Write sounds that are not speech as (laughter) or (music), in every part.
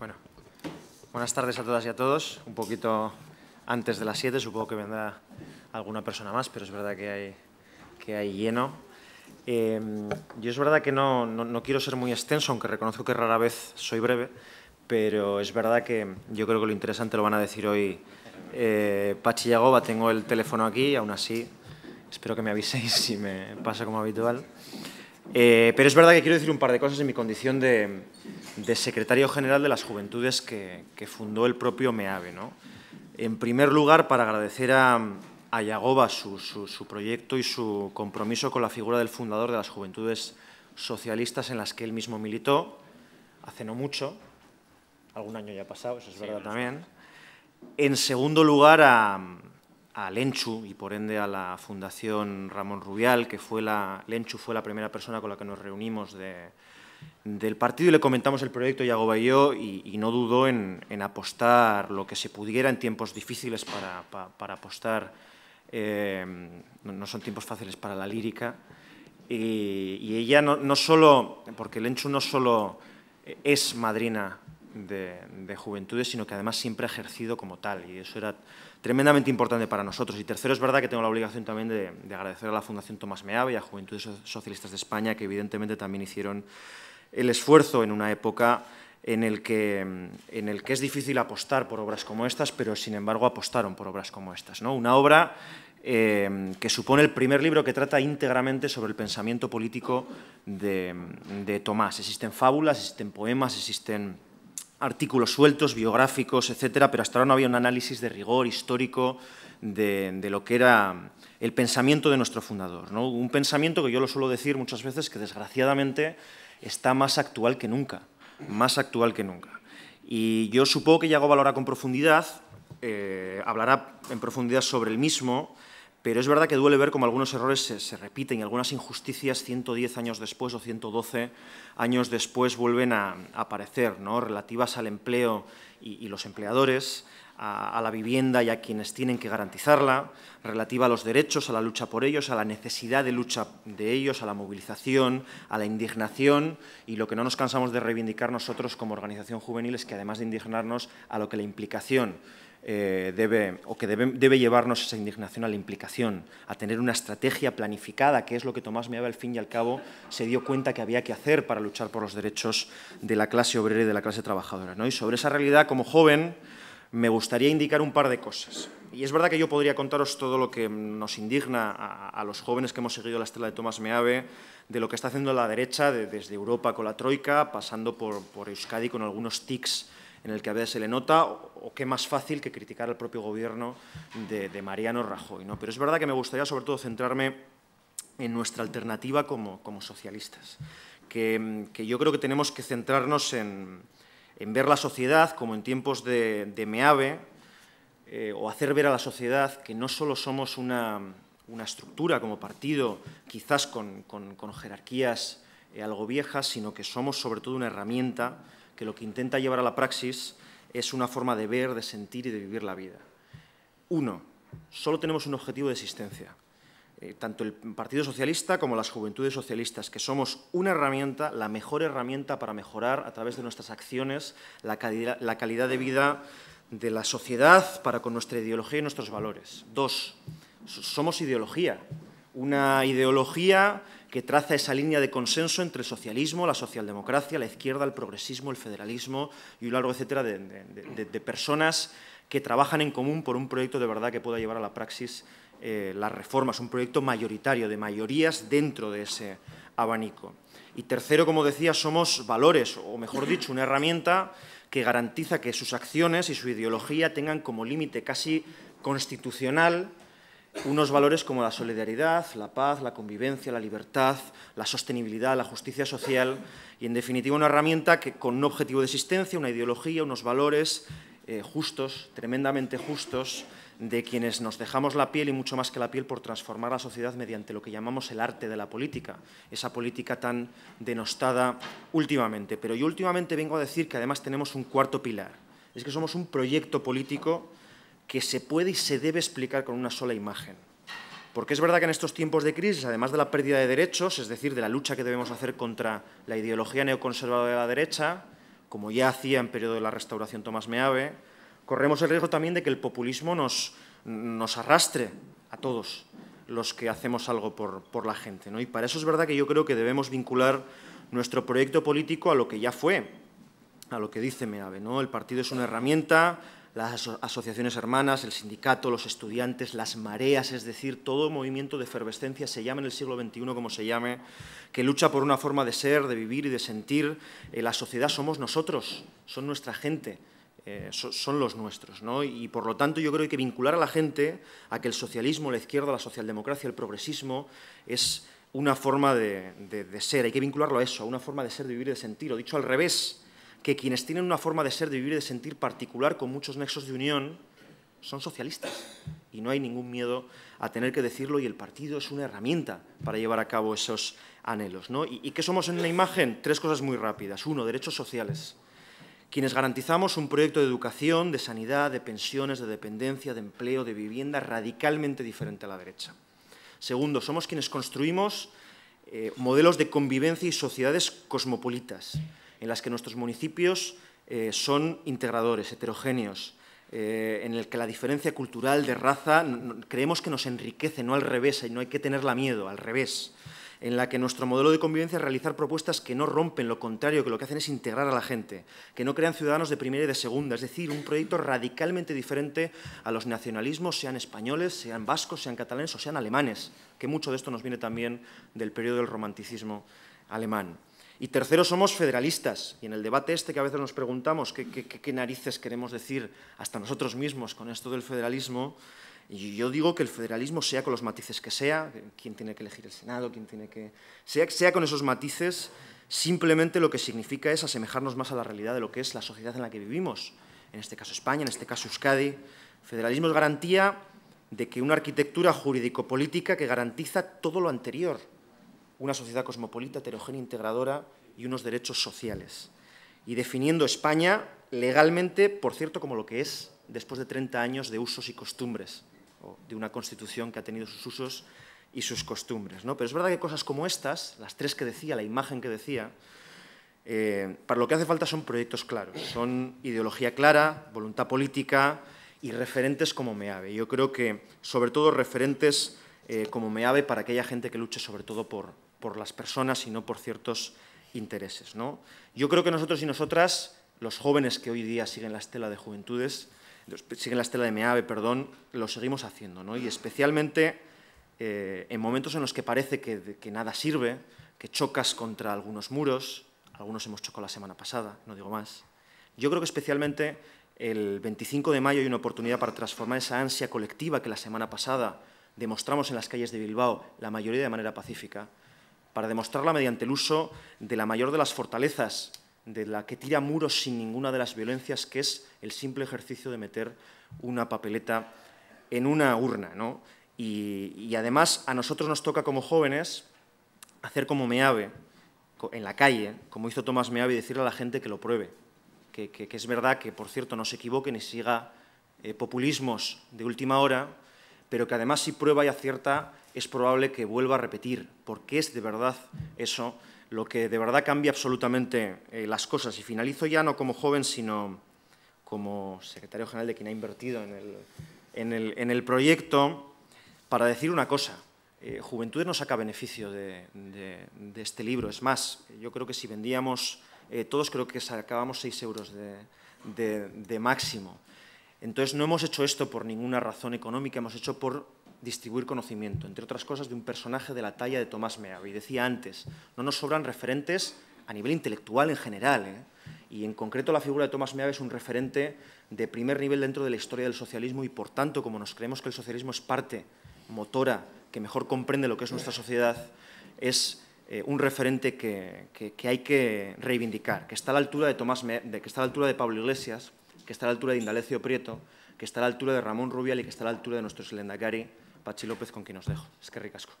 Bueno, buenas tardes a todas y a todos. Un poquito antes de las siete, supongo que vendrá alguna persona más, pero es verdad que hay, que hay lleno. Em, yo es verdad que no, no, quiero ser muy extenso, aunque reconozco que rara vez soy breve, pero es verdad que yo creo que lo interesante lo van a decir hoy eh, Pachi Tengo el teléfono aquí, aún así espero que me aviséis si me pasa como habitual. Eh, pero es verdad que quiero decir un par de cosas en mi condición de, de secretario general de las Juventudes que, fundó el propio MEAVE. ¿no? En primer lugar, para agradecer a, a Yagoba su, proyecto y su compromiso con la figura del fundador de las Juventudes Socialistas en las que él mismo militó hace no mucho, algún año ya pasado, eso es verdad también. En segundo lugar, a, Lenchu y por ende a la Fundación Ramón Rubial, que fue la, Lenchu fue la primera persona con la que nos reunimos de, del partido y le comentamos el proyecto Yago Bayo y, no dudó en, apostar lo que se pudiera en tiempos difíciles para, apostar. Eh, no son tiempos fáciles para la lírica. Y, ella no, solo, porque Lenchu no solo es madrina de, juventudes, sino que además siempre ha ejercido como tal. Y eso era tremendamente importante para nosotros. Y tercero, es verdad que tengo la obligación también de, de agradecer a la Fundación Tomás Meave y a Juventudes Socialistas de España, que evidentemente también hicieron el esfuerzo en una época en el, que, en el que es difícil apostar por obras como estas, pero sin embargo apostaron por obras como estas. ¿no? Una obra eh, que supone el primer libro que trata íntegramente sobre el pensamiento político de, Tomás. Existen fábulas, existen poemas, existen artículos sueltos, biográficos, etcétera, pero hasta ahora no había un análisis de rigor histórico de, lo que era el pensamiento de nuestro fundador. ¿no? Un pensamiento que yo lo suelo decir muchas veces que desgraciadamente está más actual que nunca, más actual que nunca. Y yo supongo que Yago valora con profundidad, eh, hablará en profundidad sobre el mismo, pero es verdad que duele ver cómo algunos errores se, repiten y algunas injusticias 110 años después o 112 años después vuelven a, aparecer, ¿no? relativas al empleo y los empleadores, a, la vivienda y a quienes tienen que garantizarla, relativa a los derechos, a la lucha por ellos, a la necesidad de lucha de ellos, a la movilización, a la indignación y lo que no nos cansamos de reivindicar nosotros como organización juvenil es que además de indignarnos a lo que la implicación eh, debe, o que debe, llevarnos esa indignación a la implicación, a tener una estrategia planificada, que es lo que Tomás Meaba al fin y al cabo se dio cuenta que había que hacer para luchar por los derechos de la clase obrera y de la clase trabajadora. ¿no? Y sobre esa realidad, como joven, me gustaría indicar un par de cosas. Y es verdad que yo podría contaros todo lo que nos indigna a, los jóvenes que hemos seguido la estela de Tomás Meave, de lo que está haciendo la derecha desde Europa con la Troika, pasando por, Euskadi con algunos tics en el que a veces se le nota, o, qué más fácil que criticar al propio gobierno de, Mariano Rajoy. ¿no? Pero es verdad que me gustaría sobre todo centrarme en nuestra alternativa como, socialistas, que yo creo que tenemos que centrarnos en en ver la sociedad como en tiempos de, Meave, eh, o hacer ver a la sociedad que no solo somos una, estructura como partido, quizás con, jerarquías eh, algo viejas, sino que somos sobre todo una herramienta que lo que intenta llevar a la praxis es una forma de ver, de sentir y de vivir la vida. Uno, solo tenemos un objetivo de existencia. Eh, tanto el Partido Socialista como las Juventudes Socialistas, que somos una herramienta, la mejor herramienta para mejorar a través de nuestras acciones la, calidad, de vida de la sociedad para con nuestra ideología y nuestros valores. Dos, somos ideología, una ideología que traza esa línea de consenso entre el socialismo, la socialdemocracia, la izquierda, el progresismo, el federalismo y un largo etcétera de, de personas que trabajan en común por un proyecto de verdad que pueda llevar a la praxis eh, las reformas, un proyecto mayoritario, de mayorías dentro de ese abanico. Y tercero, como decía, somos valores, o mejor dicho, una herramienta que garantiza que sus acciones y su ideología tengan como límite casi constitucional unos valores como la solidaridad, la paz, la convivencia, la libertad, la sostenibilidad, la justicia social y, en definitiva, una herramienta que con un objetivo de existencia, una ideología, unos valores eh, justos, tremendamente justos, de quienes nos dejamos la piel y mucho más que la piel por transformar la sociedad mediante lo que llamamos el arte de la política, esa política tan denostada últimamente. Pero yo últimamente vengo a decir que además tenemos un cuarto pilar, es que somos un proyecto político que se puede y se debe explicar con una sola imagen. Porque es verdad que en estos tiempos de crisis, además de la pérdida de derechos, es decir, de la lucha que debemos hacer contra la ideología neoconservadora de la derecha, como ya hacía en periodo de la restauración Tomás Meave, corremos el riesgo también de que el populismo nos, nos arrastre a todos los que hacemos algo por, la gente. ¿no? Y para eso es verdad que yo creo que debemos vincular nuestro proyecto político a lo que ya fue, a lo que dice Meave. ¿no? El partido es una herramienta, las asociaciones hermanas, el sindicato, los estudiantes, las mareas, es decir, todo movimiento de efervescencia, se llame en el siglo XXI como se llame, que lucha por una forma de ser, de vivir y de sentir. Eh, la sociedad somos nosotros, son nuestra gente. Eh, son los nuestros. Y por lo tanto yo creo que, vincular a la gente a que el socialismo, la izquierda, la socialdemocracia, el progresismo es una forma de, ser, hay que vincularlo a eso, a una forma de ser, de vivir de sentir, o dicho al revés, que quienes tienen una forma de ser, de vivir y de sentir particular con muchos nexos de unión son socialistas y no hay ningún miedo a tener que decirlo y el partido es una herramienta para llevar a cabo esos anhelos. ¿no? ¿Y, y qué somos en la imagen? Tres cosas muy rápidas. Uno, derechos sociales quienes garantizamos un proyecto de educación, de sanidad, de pensiones, de dependencia, de empleo, de vivienda radicalmente diferente a la derecha. Segundo, somos quienes construimos eh, modelos de convivencia y sociedades cosmopolitas, en las que nuestros municipios eh, son integradores, heterogéneos, eh, en el que la diferencia cultural de raza creemos que nos enriquece, no al revés, y no hay que tenerla miedo, al revés en la que nuestro modelo de convivencia es realizar propuestas que no rompen, lo contrario, que lo que hacen es integrar a la gente, que no crean ciudadanos de primera y de segunda, es decir, un proyecto radicalmente diferente a los nacionalismos, sean españoles, sean vascos, sean catalanes o sean alemanes, que mucho de esto nos viene también del periodo del romanticismo alemán. Y tercero, somos federalistas. Y en el debate este que a veces nos preguntamos qué, qué narices queremos decir hasta nosotros mismos con esto del federalismo, y yo digo que el federalismo, sea con los matices que sea, quien tiene que elegir el Senado, quién tiene que... Sea, sea con esos matices, simplemente lo que significa es asemejarnos más a la realidad de lo que es la sociedad en la que vivimos. En este caso España, en este caso Euskadi. Federalismo es garantía de que una arquitectura jurídico-política que garantiza todo lo anterior, una sociedad cosmopolita, heterogénea, integradora y unos derechos sociales. Y definiendo España legalmente, por cierto, como lo que es después de 30 años de usos y costumbres, de una constitución que ha tenido sus usos y sus costumbres. ¿no? Pero es verdad que cosas como estas, las tres que decía, la imagen que decía, eh, para lo que hace falta son proyectos claros, son ideología clara, voluntad política y referentes como MEAVE. Yo creo que, sobre todo, referentes eh, como MEAVE para aquella gente que luche sobre todo por, por las personas y no por ciertos intereses. ¿no? Yo creo que nosotros y nosotras, los jóvenes que hoy día siguen la estela de juventudes, siguen la estela de Meave, perdón, lo seguimos haciendo, ¿no? Y especialmente eh, en momentos en los que parece que, que, nada sirve, que chocas contra algunos muros, algunos hemos chocado la semana pasada, no digo más. Yo creo que especialmente el 25 de mayo hay una oportunidad para transformar esa ansia colectiva que la semana pasada demostramos en las calles de Bilbao, la mayoría de manera pacífica, para demostrarla mediante el uso de la mayor de las fortalezas de la que tira muros sin ninguna de las violencias, que es el simple ejercicio de meter una papeleta en una urna. Y, además a nosotros nos toca como jóvenes hacer como Meave, en la calle, como hizo Tomás Meave, y decirle a la gente que lo pruebe, que, es verdad que, por cierto, no se equivoque ni siga eh, populismos de última hora, pero que además si prueba y acierta es probable que vuelva a repetir, porque es de verdad eso lo que de verdad cambia absolutamente eh, las cosas. Y finalizo ya no como joven, sino como secretario general de quien ha invertido en el, en el, proyecto, para decir una cosa. Eh, Juventud no saca beneficio de, este libro. Es más, yo creo que si vendíamos, eh, todos creo que sacábamos 6 euros de máximo. Entonces, no hemos hecho esto por ninguna razón económica, hemos hecho por distribuir conocimiento, entre otras cosas de un personaje de la talla de Tomás Meave. Y decía antes, no nos sobran referentes a nivel intelectual en general, ¿eh? y en concreto la figura de Tomás Meave es un referente de primer nivel dentro de la historia del socialismo y por tanto, como nos creemos que el socialismo es parte motora que mejor comprende lo que es nuestra sociedad, es eh, un referente que, que, hay que reivindicar, que está a la altura de Tomás de, que está a la altura de Pablo Iglesias, que está a la altura de Indalecio Prieto, que está a la altura de Ramón Rubial y que está a la altura de nuestro Selendagari, Pachi López, con quien os dejo. Es que ricasco.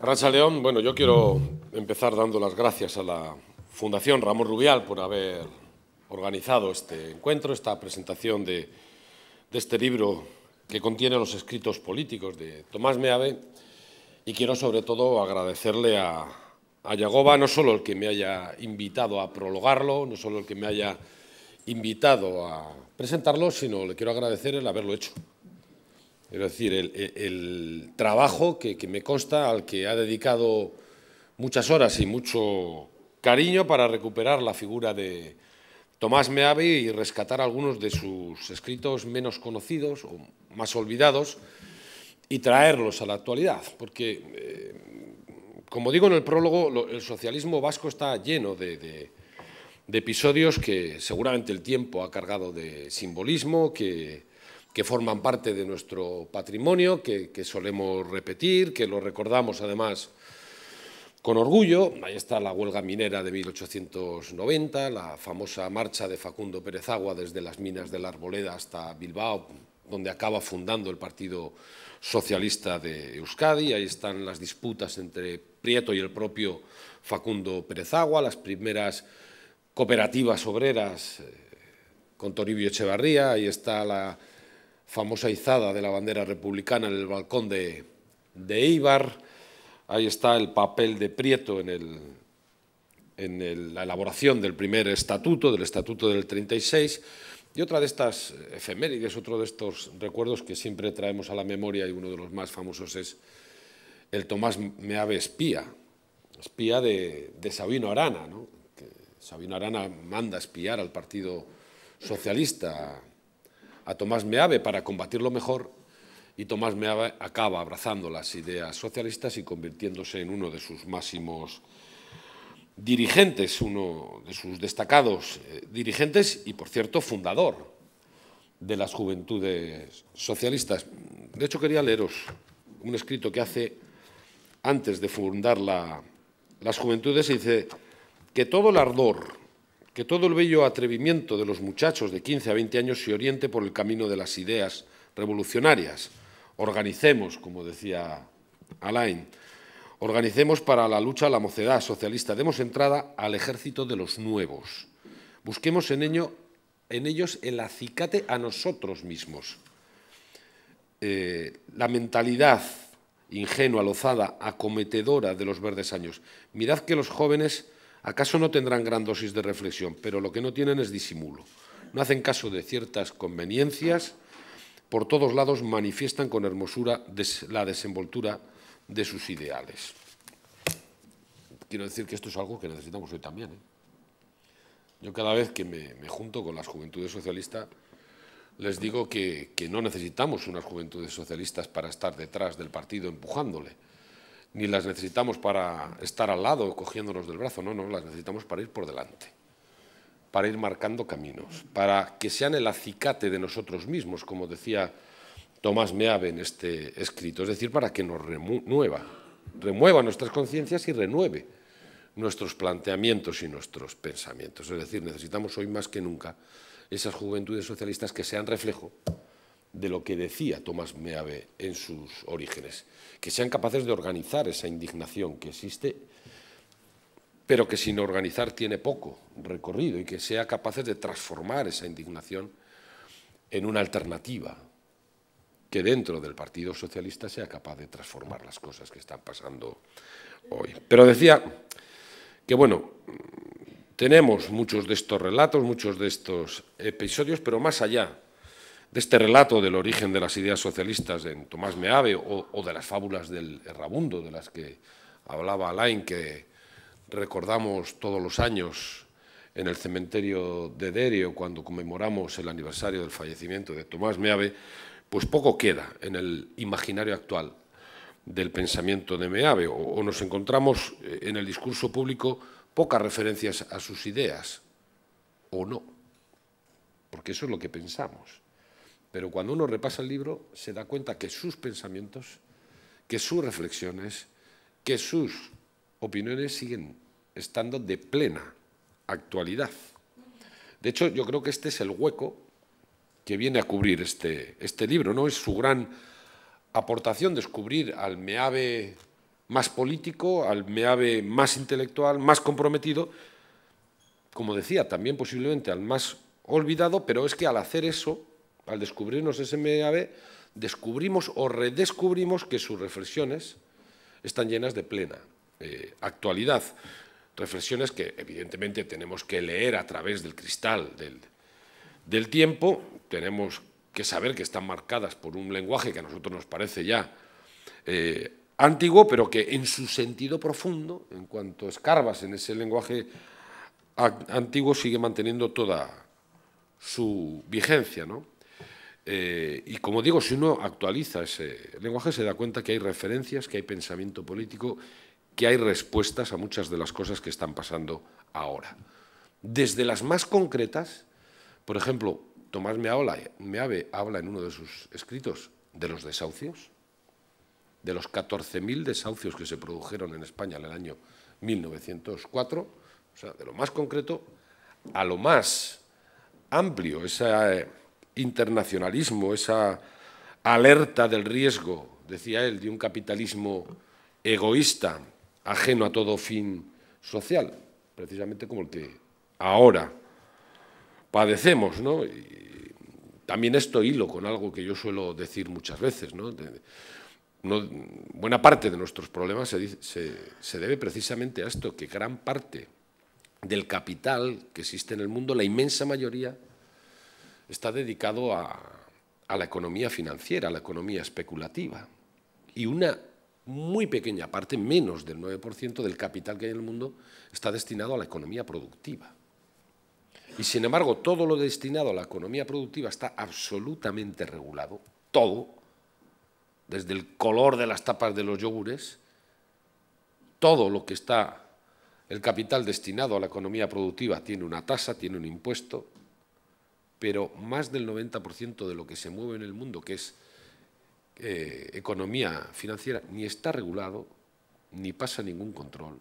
Racha León, bueno, yo quiero empezar dando las gracias a la Fundación Ramón Rubial por haber organizado este encuentro, esta presentación de, de este libro que contiene los escritos políticos de Tomás Meave y quiero sobre todo agradecerle a, a no solo el que me haya invitado a prologarlo, no solo el que me haya invitado a presentarlo, sino le quiero agradecer el haberlo hecho. Es decir, el, trabajo que, me consta, al que ha dedicado muchas horas y mucho cariño para recuperar la figura de Tomás Meave y rescatar algunos de sus escritos menos conocidos o más olvidados y traerlos a la actualidad, porque eh, como digo en el prólogo, el socialismo vasco está lleno de, episodios que seguramente el tiempo ha cargado de simbolismo, que, forman parte de nuestro patrimonio, que, que, solemos repetir, que lo recordamos además con orgullo. Ahí está la huelga minera de 1890, la famosa marcha de Facundo Pérez Agua desde las minas de la Arboleda hasta Bilbao, donde acaba fundando el partido socialista de Euskadi, ahí están las disputas entre Prieto y el propio Facundo Pérez Agua... las primeras cooperativas obreras eh, con Toribio Echevarría, ahí está la famosa izada de la bandera republicana en el balcón de, de Ibar, ahí está el papel de Prieto en, el, en la elaboración del primer estatuto, del estatuto del 36, y otra de estas efemérides, otro de estos recuerdos que siempre traemos a la memoria y uno de los más famosos es el Tomás Meave espía, espía de, Sabino Arana. ¿no? Sabino Arana manda a espiar al Partido Socialista a Tomás Meave para combatirlo mejor y Tomás Meave acaba abrazando las ideas socialistas y convirtiéndose en uno de sus máximos dirigentes, uno de sus destacados eh, dirigentes y, por cierto, fundador de las juventudes socialistas. De hecho, quería leeros un escrito que hace antes de fundar las juventudes y dice que todo el ardor, que todo el bello atrevimiento de los muchachos de 15 a 20 años se oriente por el camino de las ideas revolucionarias. Organicemos, como decía Alain, Organicemos para la lucha la mocedad socialista. Demos entrada al ejército de los nuevos. Busquemos en, ellos el acicate a nosotros mismos. Eh, la mentalidad ingenua, lozada, acometedora de los verdes años. Mirad que los jóvenes acaso no tendrán gran dosis de reflexión, pero lo que no tienen es disimulo. No hacen caso de ciertas conveniencias, por todos lados manifiestan con hermosura la desenvoltura de sus ideales. Quiero decir que esto es algo que necesitamos hoy también. ¿eh? Yo cada vez que me, junto con las juventudes socialistas, les digo que, que no necesitamos unas juventudes socialistas para estar detrás del partido empujándole, ni las necesitamos para estar al lado cogiéndonos del brazo, no, no, las necesitamos para ir por delante para ir marcando caminos, para que sean el acicate de nosotros mismos, como decía Tomás Meave en este escrito, es decir, para que nos remueva, remueva nuestras conciencias y renueve nuestros planteamientos y nuestros pensamientos. Es decir, necesitamos hoy más que nunca esas juventudes socialistas que sean reflejo de lo que decía Tomás Meave en sus orígenes, que sean capaces de organizar esa indignación que existe, pero que sin organizar tiene poco recorrido y que sea capaces de transformar esa indignación en una alternativa, que dentro del Partido Socialista sea capaz de transformar las cosas que están pasando hoy. Pero decía que, bueno, tenemos muchos de estos relatos, muchos de estos episodios, pero más allá de este relato del origen de las ideas socialistas en Tomás Meave o, de las fábulas del errabundo de las que hablaba Alain, que recordamos todos los años en el cementerio de Derio cuando conmemoramos el aniversario del fallecimiento de Tomás Meave, pues poco queda en el imaginario actual del pensamiento de Meave, o, nos encontramos eh, en el discurso público pocas referencias a sus ideas, o no, porque eso es lo que pensamos. Pero cuando uno repasa el libro se da cuenta que sus pensamientos, que sus reflexiones, que sus opiniones siguen estando de plena actualidad. De hecho, yo creo que este es el hueco que viene a cubrir este, este libro. ¿no? Es su gran aportación descubrir al meave más político, al meave más intelectual, más comprometido, como decía, también posiblemente al más olvidado, pero es que al hacer eso, al descubrirnos ese meave, descubrimos o redescubrimos que sus reflexiones están llenas de plena eh, actualidad. Reflexiones que evidentemente tenemos que leer a través del cristal, del, del tiempo, tenemos que saber que están marcadas por un lenguaje que a nosotros nos parece ya eh, antiguo, pero que en su sentido profundo, en cuanto escarbas en ese lenguaje antiguo, sigue manteniendo toda su vigencia. Eh, y como digo, si uno actualiza ese lenguaje, se da cuenta que hay referencias, que hay pensamiento político, que hay respuestas a muchas de las cosas que están pasando ahora. Desde las más concretas, por ejemplo, Tomás Meave habla en uno de sus escritos de los desahucios, de los 14.000 desahucios que se produjeron en España en el año 1904, o sea, de lo más concreto a lo más amplio, ese internacionalismo, esa alerta del riesgo, decía él, de un capitalismo egoísta, ajeno a todo fin social, precisamente como el que ahora padecemos, ¿no? también esto hilo con algo que yo suelo decir muchas veces, ¿no? buena parte de nuestros problemas se, debe precisamente a esto, que gran parte del capital que existe en el mundo, la inmensa mayoría, está dedicado a, a la economía financiera, a la economía especulativa. Y una muy pequeña parte, menos del 9% del capital que hay en el mundo, está destinado a la economía productiva. Y sin embargo, todo lo destinado a la economía productiva está absolutamente regulado, todo, desde el color de las tapas de los yogures, todo lo que está el capital destinado a la economía productiva tiene una tasa, tiene un impuesto, pero más del 90% de lo que se mueve en el mundo, que es eh, economía financiera, ni está regulado, ni pasa ningún control,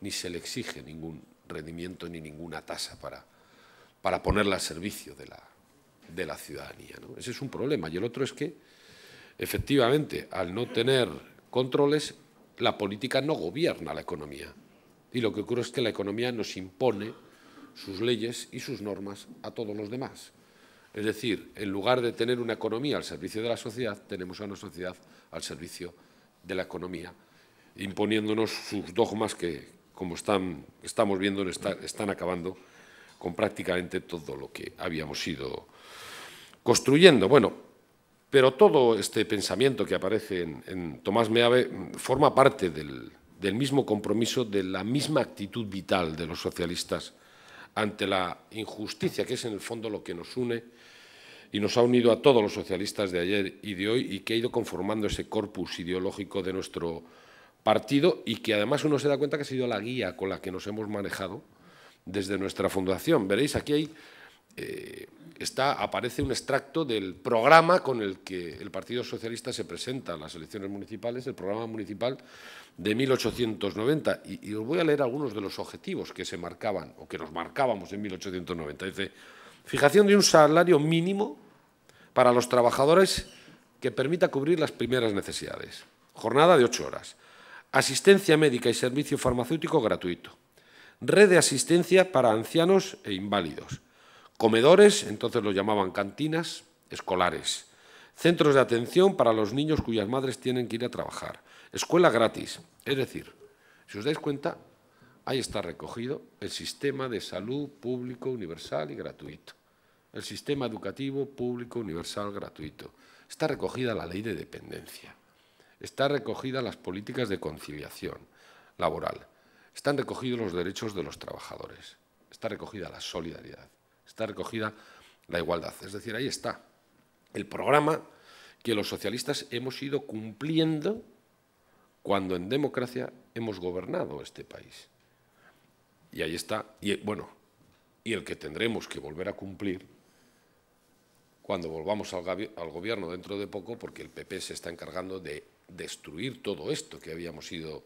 ni se le exige ningún rendimiento ni ninguna tasa para, para ponerla al servicio de la, de la ciudadanía. Ese es un problema. Y el otro es que, efectivamente, al no tener controles, la política no gobierna la economía. Y lo que ocurre es que la economía nos impone sus leyes y sus normas a todos los demás. Es decir, en lugar de tener una economía al servicio de la sociedad, tenemos a una sociedad al servicio de la economía, imponiéndonos sus dogmas que, como están, estamos viendo, están acabando con prácticamente todo lo que habíamos ido construyendo. Bueno, pero todo este pensamiento que aparece en, Tomás Meave forma parte del, del mismo compromiso, de la misma actitud vital de los socialistas ante la injusticia, que es en el fondo lo que nos une y nos ha unido a todos los socialistas de ayer y de hoy y que ha ido conformando ese corpus ideológico de nuestro partido y que además uno se da cuenta que ha sido la guía con la que nos hemos manejado desde nuestra fundación. Veréis, aquí hay, eh, está, aparece un extracto del programa con el que el Partido Socialista se presenta a las elecciones municipales, el programa municipal de 1890. y os voy a leer algunos de los objetivos que se marcaban o que nos marcábamos en 1890. Dice, fijación de un salario mínimo para los trabajadores que permita cubrir las primeras necesidades. Jornada de ocho horas asistencia médica y servicio farmacéutico gratuito, red de asistencia para ancianos e inválidos, comedores, entonces lo llamaban cantinas, escolares, centros de atención para los niños cuyas madres tienen que ir a trabajar, escuela gratis. Es decir, si os dais cuenta, ahí está recogido el sistema de salud público, universal y gratuito, el sistema educativo público, universal, gratuito. Está recogida la ley de dependencia está recogida las políticas de conciliación laboral, están recogidos los derechos de los trabajadores, está recogida la solidaridad, está recogida la igualdad. Es decir, ahí está el programa que los socialistas hemos ido cumpliendo cuando en democracia hemos gobernado este país. Y ahí está, y bueno, y el que tendremos que volver a cumplir cuando volvamos al, gobierno dentro de poco, porque el PP se está encargando de destruir todo esto que habíamos ido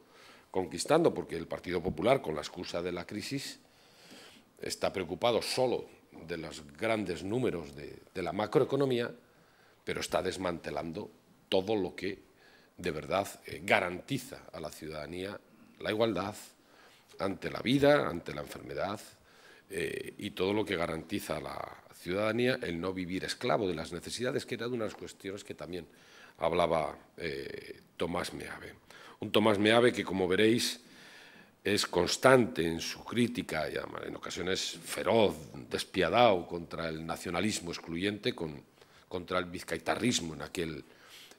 conquistando, porque el Partido Popular, con la excusa de la crisis, está preocupado solo de los grandes números de, la macroeconomía, pero está desmantelando todo lo que de verdad eh, garantiza a la ciudadanía la igualdad ante la vida, ante la enfermedad eh, y todo lo que garantiza a la ciudadanía el no vivir esclavo de las necesidades, que era de las cuestiones que también hablaba eh, Tomás Meave. Un Tomás Meave que, como veréis, es constante en su crítica, y en ocasiones feroz, despiadado contra el nacionalismo excluyente, contra el vizcaitarrismo en, aquel,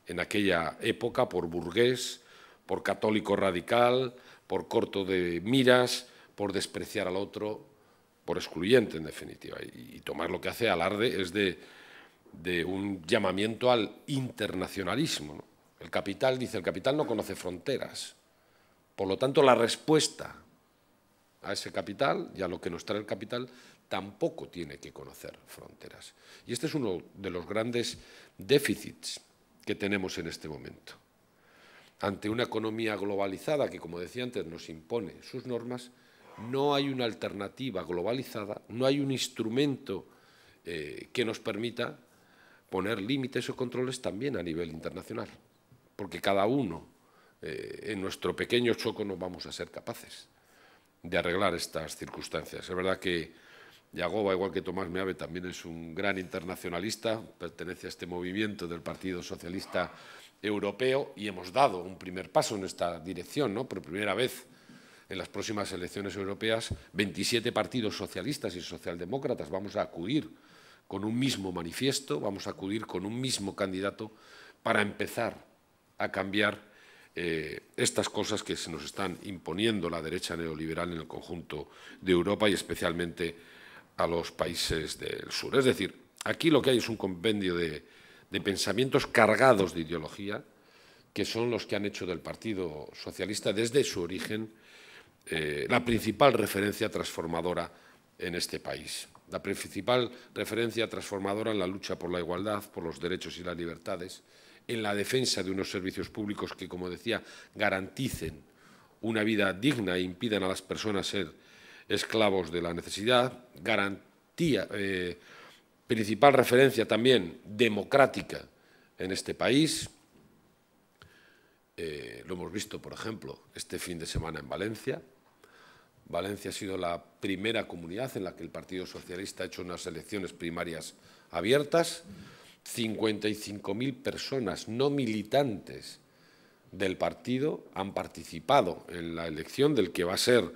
en aquella época, por burgués, por católico radical, por corto de miras, por despreciar al otro, por excluyente en definitiva. Y, y Tomás lo que hace alarde es de de un llamamiento al internacionalismo. El capital, dice, el capital no conoce fronteras. Por lo tanto, la respuesta a ese capital y a lo que nos trae el capital tampoco tiene que conocer fronteras. Y este es uno de los grandes déficits que tenemos en este momento. Ante una economía globalizada que, como decía antes, nos impone sus normas, no hay una alternativa globalizada, no hay un instrumento eh, que nos permita poner límites o controles también a nivel internacional, porque cada uno eh, en nuestro pequeño choco no vamos a ser capaces de arreglar estas circunstancias. Es verdad que Yagoba, igual que Tomás Meave, también es un gran internacionalista, pertenece a este movimiento del Partido Socialista Europeo y hemos dado un primer paso en esta dirección, ¿no? por primera vez en las próximas elecciones europeas, 27 partidos socialistas y socialdemócratas vamos a acudir con un mismo manifiesto, vamos a acudir con un mismo candidato para empezar a cambiar eh, estas cosas que se nos están imponiendo la derecha neoliberal en el conjunto de Europa y especialmente a los países del sur. Es decir, aquí lo que hay es un compendio de, pensamientos cargados de ideología, que son los que han hecho del Partido Socialista desde su origen eh, la principal referencia transformadora en este país la principal referencia transformadora en la lucha por la igualdad, por los derechos y las libertades, en la defensa de unos servicios públicos que, como decía, garanticen una vida digna e impidan a las personas ser esclavos de la necesidad, eh, principal referencia también democrática en este país. Eh, lo hemos visto, por ejemplo, este fin de semana en Valencia, Valencia ha sido la primera comunidad en la que el Partido Socialista ha hecho unas elecciones primarias abiertas. 55.000 personas no militantes del partido han participado en la elección del que va a ser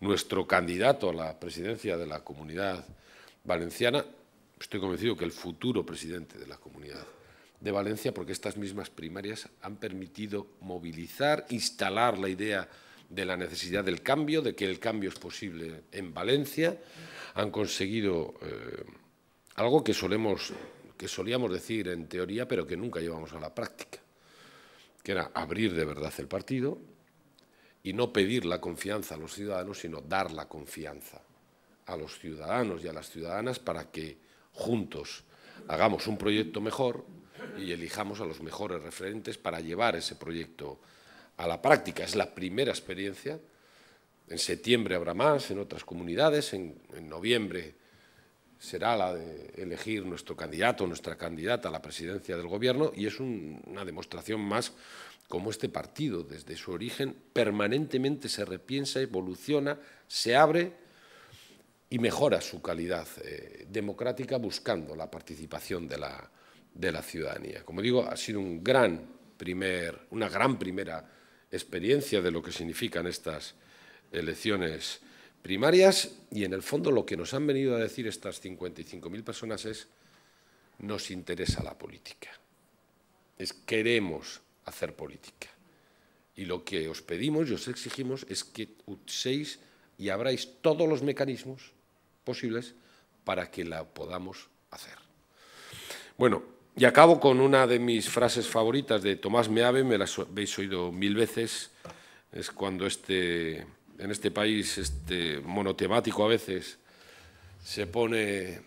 nuestro candidato a la presidencia de la Comunidad Valenciana. Estoy convencido que el futuro presidente de la Comunidad de Valencia, porque estas mismas primarias han permitido movilizar, instalar la idea de la necesidad del cambio, de que el cambio es posible en Valencia. Han conseguido eh, algo que, solemos, que solíamos decir en teoría, pero que nunca llevamos a la práctica, que era abrir de verdad el partido y no pedir la confianza a los ciudadanos, sino dar la confianza a los ciudadanos y a las ciudadanas para que juntos hagamos un proyecto mejor y elijamos a los mejores referentes para llevar ese proyecto a la práctica. Es la primera experiencia. En septiembre habrá más, en otras comunidades, en, noviembre será la de elegir nuestro candidato, o nuestra candidata a la presidencia del Gobierno y es una demostración más como este partido desde su origen permanentemente se repiensa, evoluciona, se abre y mejora su calidad eh, democrática buscando la participación de la, de la ciudadanía. Como digo, ha sido un gran primer, una gran primera experiencia de lo que significan estas elecciones primarias y en el fondo lo que nos han venido a decir estas 55.000 personas es nos interesa la política, es queremos hacer política. Y lo que os pedimos y os exigimos es que uséis y abráis todos los mecanismos posibles para que la podamos hacer. Bueno, y acabo con una de mis frases favoritas de Tomás Meave, me las habéis oído mil veces, es cuando este, en este país este monotemático a veces se pone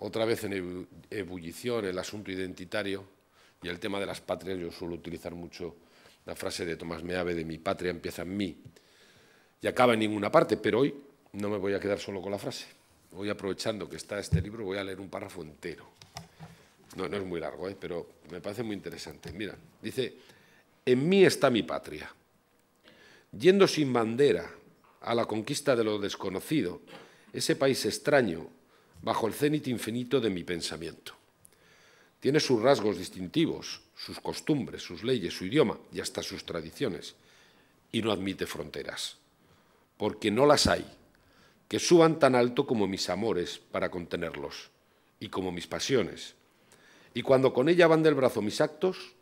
otra vez en ebullición el asunto identitario y el tema de las patrias, yo suelo utilizar mucho la frase de Tomás Meave de mi patria empieza en mí y acaba en ninguna parte, pero hoy no me voy a quedar solo con la frase. voy aprovechando que está este libro voy a leer un párrafo entero no, no es muy largo, ¿eh? pero me parece muy interesante. Mira, dice, en mí está mi patria. Yendo sin bandera a la conquista de lo desconocido, ese país extraño, bajo el cénit infinito de mi pensamiento. Tiene sus rasgos distintivos, sus costumbres, sus leyes, su idioma y hasta sus tradiciones, y no admite fronteras, porque no las hay, que suban tan alto como mis amores para contenerlos, y como mis pasiones, y cuando con ella van del brazo mis actos,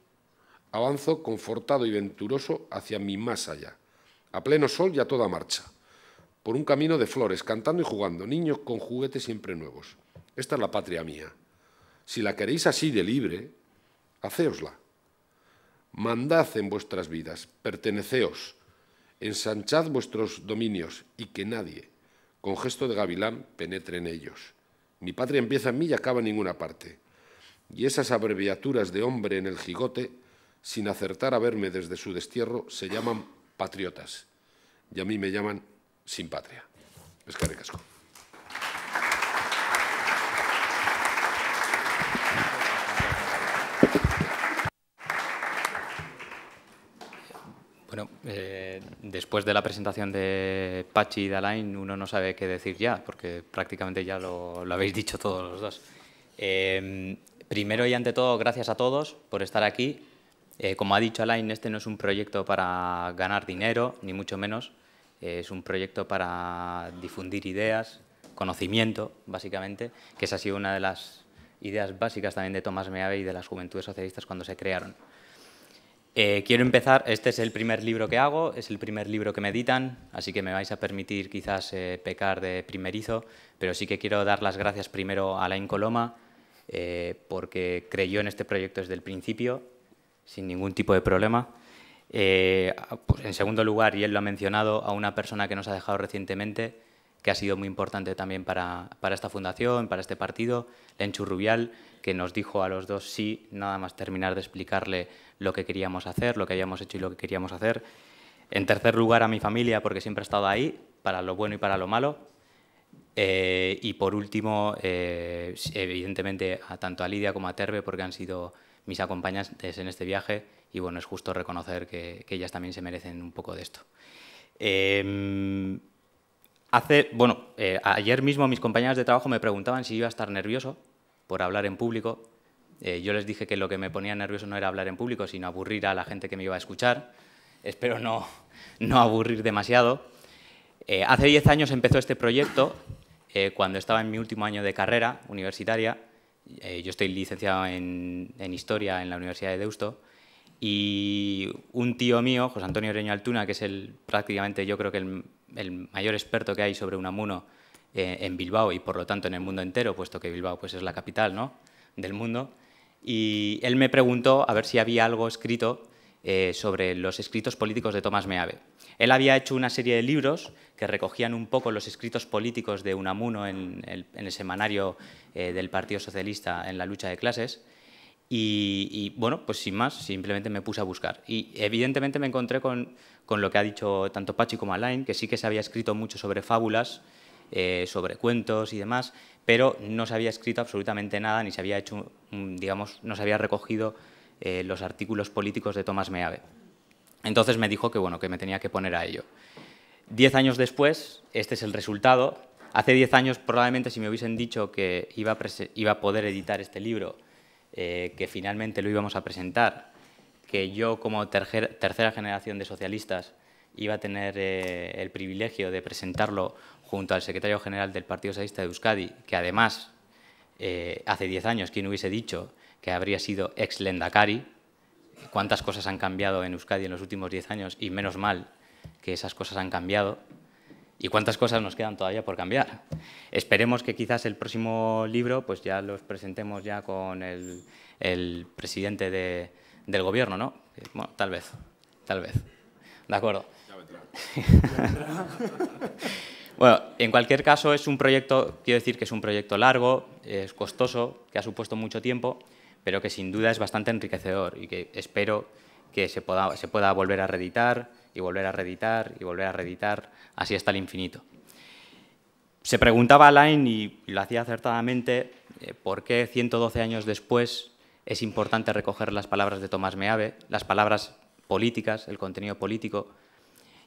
avanzo confortado y venturoso hacia mi más allá, a pleno sol y a toda marcha, por un camino de flores, cantando y jugando, niños con juguetes siempre nuevos. Esta es la patria mía. Si la queréis así de libre, hacéosla. Mandad en vuestras vidas, perteneceos, ensanchad vuestros dominios y que nadie, con gesto de gavilán, penetre en ellos. Mi patria empieza en mí y acaba en ninguna parte y esas abreviaturas de hombre en el gigote, sin acertar a verme desde su destierro, se llaman patriotas, y a mí me llaman sin patria. Es que Bueno, eh, después de la presentación de Pachi y Dalain, uno no sabe qué decir ya, porque prácticamente ya lo, habéis dicho todos los dos. Eh, Primero y ante todo, gracias a todos por estar aquí. Eh, como ha dicho Alain, este no es un proyecto para ganar dinero, ni mucho menos. Eh, es un proyecto para difundir ideas, conocimiento, básicamente, que esa ha sido una de las ideas básicas también de Tomás Meave y de las Juventudes Socialistas cuando se crearon. Eh, quiero empezar, este es el primer libro que hago, es el primer libro que me editan, así que me vais a permitir quizás pecar de primerizo, pero sí que quiero dar las gracias primero a Alain Coloma, eh, porque creyó en este proyecto desde el principio, sin ningún tipo de problema. Eh, pues en segundo lugar, y él lo ha mencionado, a una persona que nos ha dejado recientemente, que ha sido muy importante también para, para esta fundación, para este partido, Lenchu Rubial, que nos dijo a los dos sí, nada más terminar de explicarle lo que queríamos hacer, lo que habíamos hecho y lo que queríamos hacer. En tercer lugar, a mi familia, porque siempre ha estado ahí, para lo bueno y para lo malo. Eh, y por último, eh, evidentemente, a tanto a Lidia como a Terbe, porque han sido mis acompañantes en este viaje, y bueno, es justo reconocer que, ellas también se merecen un poco de esto. Em, hace, bueno, eh, ayer mismo mis compañeras de trabajo me preguntaban si iba a estar nervioso por hablar en público. yo les dije que lo que me ponía nervioso no era hablar en público, sino aburrir a la gente que me iba a escuchar. Espero no, aburrir demasiado. hace 10 años empezó este proyecto eh, cuando estaba en mi último año de carrera universitaria, eh, yo estoy licenciado en, Historia en la Universidad de Deusto, y un tío mío, José Antonio Reño Altuna, que es el, prácticamente yo creo que el, mayor experto que hay sobre Unamuno eh, en Bilbao y por lo tanto en el mundo entero, puesto que Bilbao pues, es la capital ¿no? del mundo, y él me preguntó a ver si había algo escrito sobre los escritos políticos de Tomás Meave. Él había hecho una serie de libros que recogían un poco los escritos políticos de Unamuno en el, semanario eh, del Partido Socialista en la lucha de clases. Y, bueno, pues sin más, simplemente me puse a buscar. Y evidentemente me encontré con, lo que ha dicho tanto Pachi como Alain, que sí que se había escrito mucho sobre fábulas, eh, sobre cuentos y demás, pero no se había escrito absolutamente nada, ni se había hecho, digamos, no se había recogido eh, los artículos políticos de Tomás Meave. Entonces me dijo que, bueno, que me tenía que poner a ello. Diez años después, este es el resultado. Hace diez años, probablemente, si me hubiesen dicho que iba a, iba a poder editar este libro, eh, que finalmente lo íbamos a presentar, que yo como tercera generación de socialistas iba a tener eh, el privilegio de presentarlo junto al secretario general del Partido Socialista de Euskadi, que además, eh, hace diez años, quien hubiese dicho que habría sido ex Lendakari, cuántas cosas han cambiado en Euskadi en los últimos 10 años y menos mal que esas cosas han cambiado y cuántas cosas nos quedan todavía por cambiar. Esperemos que quizás el próximo libro pues ya los presentemos ya con el, presidente del gobierno, ¿no? Bueno, tal vez, tal vez. De acuerdo. (laughs) bueno, en cualquier caso es un proyecto, quiero decir que es un proyecto largo, es costoso, que ha supuesto mucho tiempo pero que sin duda es bastante enriquecedor y que espero que se pueda, se pueda volver a reeditar y volver a reeditar y volver a reeditar, así hasta el infinito. Se preguntaba Alain, y lo hacía acertadamente, eh, por qué 112 años después es importante recoger las palabras de Tomás Meave, las palabras políticas, el contenido político.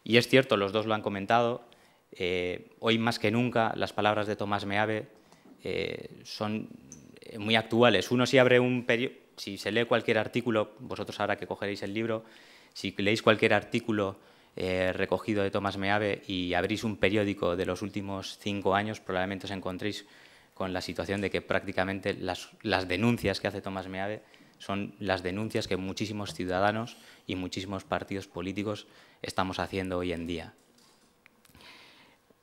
Y es cierto, los dos lo han comentado, eh, hoy más que nunca las palabras de Tomás Meave eh, son eh, muy actuales. Uno si abre un si se lee cualquier artículo, vosotros ahora que cogeréis el libro, si leéis cualquier artículo eh, recogido de Tomás Meave y abrís un periódico de los últimos cinco años, probablemente os encontréis con la situación de que prácticamente las, las denuncias que hace Tomás Meave son las denuncias que muchísimos ciudadanos y muchísimos partidos políticos estamos haciendo hoy en día.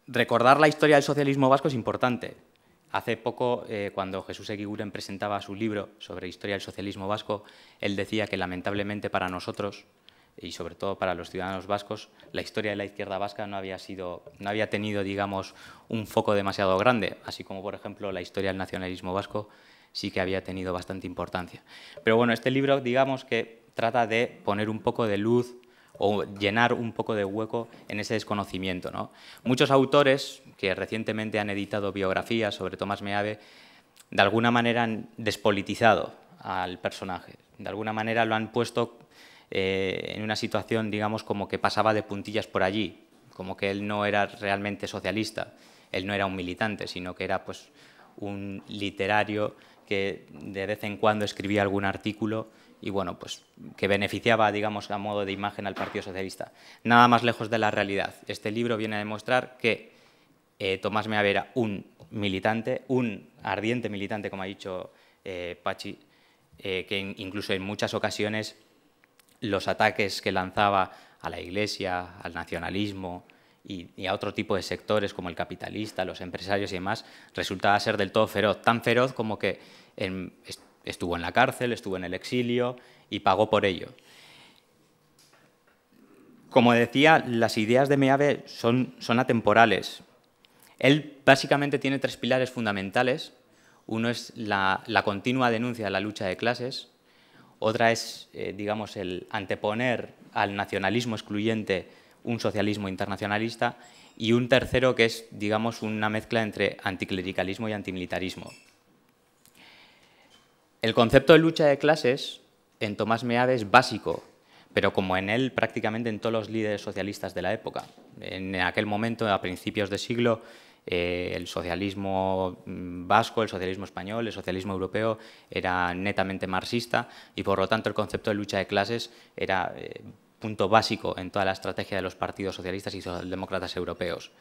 Recordar la historia del socialismo vasco es importante, Hace poco, eh, cuando Jesús Eguiguren presentaba su libro sobre historia del socialismo vasco, él decía que lamentablemente para nosotros, y sobre todo para los ciudadanos vascos, la historia de la izquierda vasca no había, sido, no había tenido, digamos, un foco demasiado grande, así como, por ejemplo, la historia del nacionalismo vasco sí que había tenido bastante importancia. Pero bueno, este libro, digamos que trata de poner un poco de luz o llenar un poco de hueco en ese desconocimiento. ¿no? Muchos autores que recientemente han editado biografías sobre Tomás Meave, de alguna manera han despolitizado al personaje, de alguna manera lo han puesto eh, en una situación, digamos, como que pasaba de puntillas por allí, como que él no era realmente socialista, él no era un militante, sino que era pues, un literario que de vez en cuando escribía algún artículo y bueno, pues que beneficiaba, digamos, a modo de imagen al Partido Socialista. Nada más lejos de la realidad. Este libro viene a demostrar que eh, Tomás Meave era un militante, un ardiente militante, como ha dicho eh, Pachi, eh, que incluso en muchas ocasiones los ataques que lanzaba a la Iglesia, al nacionalismo y, a otro tipo de sectores como el capitalista, los empresarios y demás, resultaba ser del todo feroz, tan feroz como que en, estuvo en la cárcel, estuvo en el exilio y pagó por ello. Como decía, las ideas de Meave son, atemporales. Él básicamente tiene tres pilares fundamentales. Uno es la, continua denuncia de la lucha de clases, otra es, eh, digamos, el anteponer al nacionalismo excluyente un socialismo internacionalista y un tercero que es, digamos, una mezcla entre anticlericalismo y antimilitarismo. El concepto de lucha de clases en Tomás Meade es básico, pero como en él prácticamente en todos los líderes socialistas de la época. En aquel momento, a principios de siglo, eh, el socialismo mm, vasco, el socialismo español, el socialismo europeo era netamente marxista y por lo tanto el concepto de lucha de clases era eh, punto básico en toda la estrategia de los partidos socialistas y socialdemócratas europeos.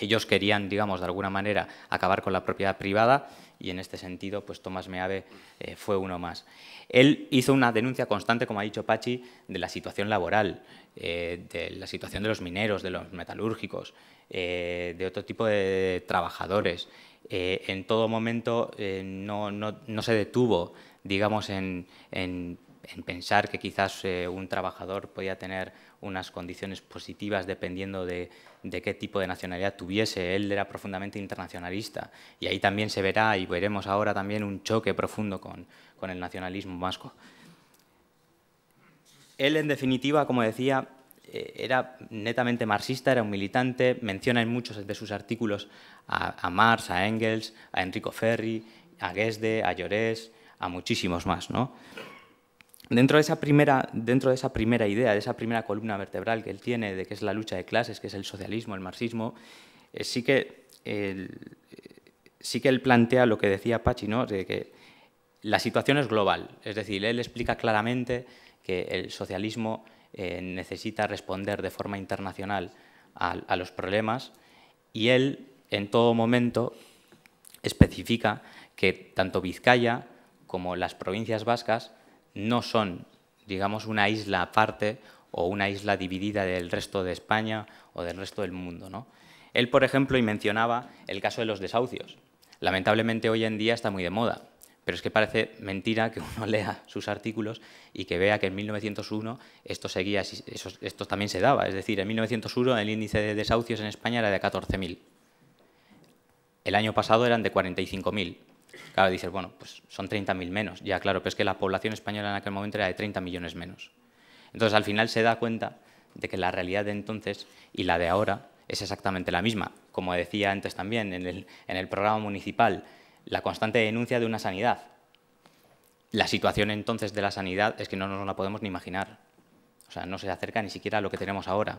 Ellos querían, digamos, de alguna manera acabar con la propiedad privada y en este sentido, pues Tomás Meave eh, fue uno más. Él hizo una denuncia constante, como ha dicho Pachi, de la situación laboral, eh, de la situación de los mineros, de los metalúrgicos, eh, de otro tipo de trabajadores. en todo momento no, se detuvo, digamos, en, en pensar que quizás un trabajador podía tener unas condiciones positivas dependiendo de, de, qué tipo de nacionalidad tuviese. Él era profundamente internacionalista y ahí también se verá y veremos ahora también un choque profundo con, con el nacionalismo vasco. Él, en definitiva, como decía, eh, era netamente marxista, era un militante, menciona en muchos de sus artículos a, Marx, a Engels, a Enrico Ferri, a Gesde, a Llorés, a muchísimos más. ¿no? Dentro de, esa primera, dentro de esa primera idea, de esa primera columna vertebral que él tiene, de que es la lucha de clases, que es el socialismo, el marxismo, eh, sí, que, eh, sí que él plantea lo que decía Pachi, ¿no? de que la situación es global. Es decir, él explica claramente que el socialismo eh, necesita responder de forma internacional a los problemas y él en todo momento especifica que tanto Vizcaya como las provincias vascas no son, digamos, una isla aparte o una isla dividida del resto de España o del resto del mundo. ¿no? Él, por ejemplo, y mencionaba el caso de los desahucios. Lamentablemente hoy en día está muy de moda, pero es que parece mentira que uno (laughs) lea sus artículos y que vea que en 1901 esto, seguía, esto también se daba. Es decir, en 1901 el índice de desahucios en España era de 14.000. El año pasado eran de 45.000. Claro, dices, bueno, pues son 30.000 menos. Ya, claro, pero es que la población española en aquel momento era de 30 millones menos. Entonces, al final se da cuenta de que la realidad de entonces y la de ahora es exactamente la misma. Como decía antes también, en el, en el programa municipal, la constante denuncia de una sanidad. La situación entonces de la sanidad es que no nos la podemos ni imaginar. O sea, no se acerca ni siquiera a lo que tenemos ahora.